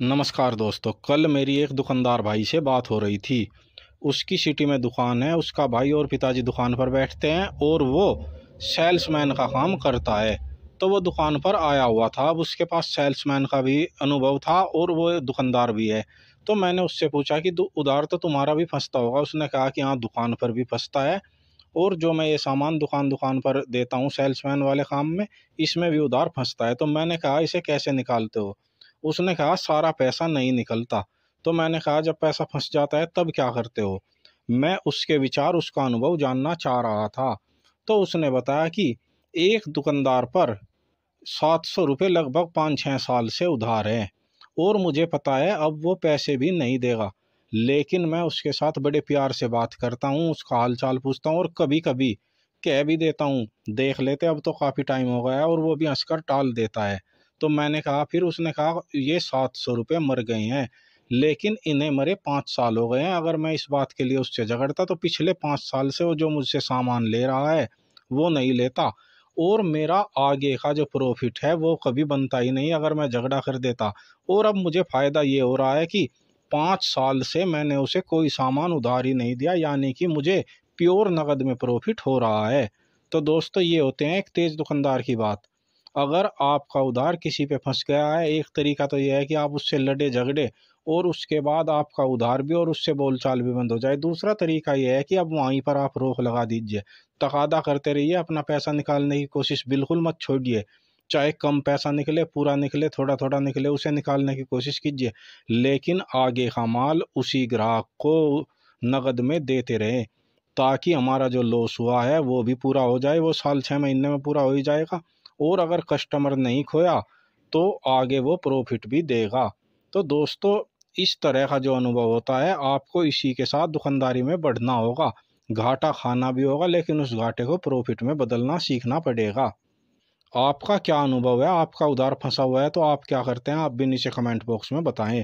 नमस्कार दोस्तों कल मेरी एक दुकानदार भाई से बात हो रही थी उसकी सिटी में दुकान है उसका भाई और पिताजी दुकान पर बैठते हैं और वो सेल्समैन का काम करता है तो वो दुकान पर आया हुआ था अब उसके पास सेल्समैन का भी अनुभव था और वो दुकानदार भी है तो मैंने उससे पूछा कि उधार तो तुम्हारा भी फंसता होगा उसने कहा कि हाँ दुकान पर भी फंसता है और जो मैं ये सामान दुकान दुकान पर देता हूँ सेल्समैन वाले काम में इसमें भी उधार फंसता है तो मैंने कहा इसे कैसे निकालते हो उसने कहा सारा पैसा नहीं निकलता तो मैंने कहा जब पैसा फंस जाता है तब क्या करते हो मैं उसके विचार उसका अनुभव जानना चाह रहा था तो उसने बताया कि एक दुकानदार पर सात सौ रुपये लगभग पाँच छः साल से उधार है और मुझे पता है अब वो पैसे भी नहीं देगा लेकिन मैं उसके साथ बड़े प्यार से बात करता हूँ उसका हालचाल पूछता हूँ और कभी कभी कह भी देता हूँ देख लेते अब तो काफ़ी टाइम हो गया है और वो भी हंसकर टाल देता है तो मैंने कहा फिर उसने कहा ये सात सौ रुपये मर गए हैं लेकिन इन्हें मरे पाँच साल हो गए हैं अगर मैं इस बात के लिए उससे झगड़ता तो पिछले पाँच साल से वो जो मुझसे सामान ले रहा है वो नहीं लेता और मेरा आगे का जो प्रॉफिट है वो कभी बनता ही नहीं अगर मैं झगड़ा कर देता और अब मुझे फ़ायदा ये हो रहा है कि पाँच साल से मैंने उसे कोई सामान उधार ही नहीं दिया यानी कि मुझे प्योर नकद में प्रॉफिट हो रहा है तो दोस्तों ये होते हैं एक तेज़ दुकानदार की बात अगर आपका उधार किसी पे फंस गया है एक तरीका तो यह है कि आप उससे लड़े झगड़े और उसके बाद आपका उधार भी और उससे बोलचाल भी बंद हो जाए दूसरा तरीका यह है कि अब वहीं पर आप रोक लगा दीजिए तकादा करते रहिए अपना पैसा निकालने की कोशिश बिल्कुल मत छोड़िए चाहे कम पैसा निकले पूरा निकले थोड़ा थोड़ा निकले उसे निकालने की कोशिश कीजिए लेकिन आगे का माल उसी ग्राहक को नकद में देते रहें ताकि हमारा जो लॉस हुआ है वो भी पूरा हो जाए वो साल छः महीने में पूरा हो ही जाएगा और अगर कस्टमर नहीं खोया तो आगे वो प्रॉफिट भी देगा तो दोस्तों इस तरह का जो अनुभव होता है आपको इसी के साथ दुकानदारी में बढ़ना होगा घाटा खाना भी होगा लेकिन उस घाटे को प्रॉफिट में बदलना सीखना पड़ेगा आपका क्या अनुभव है आपका उधार फंसा हुआ है तो आप क्या करते हैं आप भी नीचे कमेंट बॉक्स में बताएं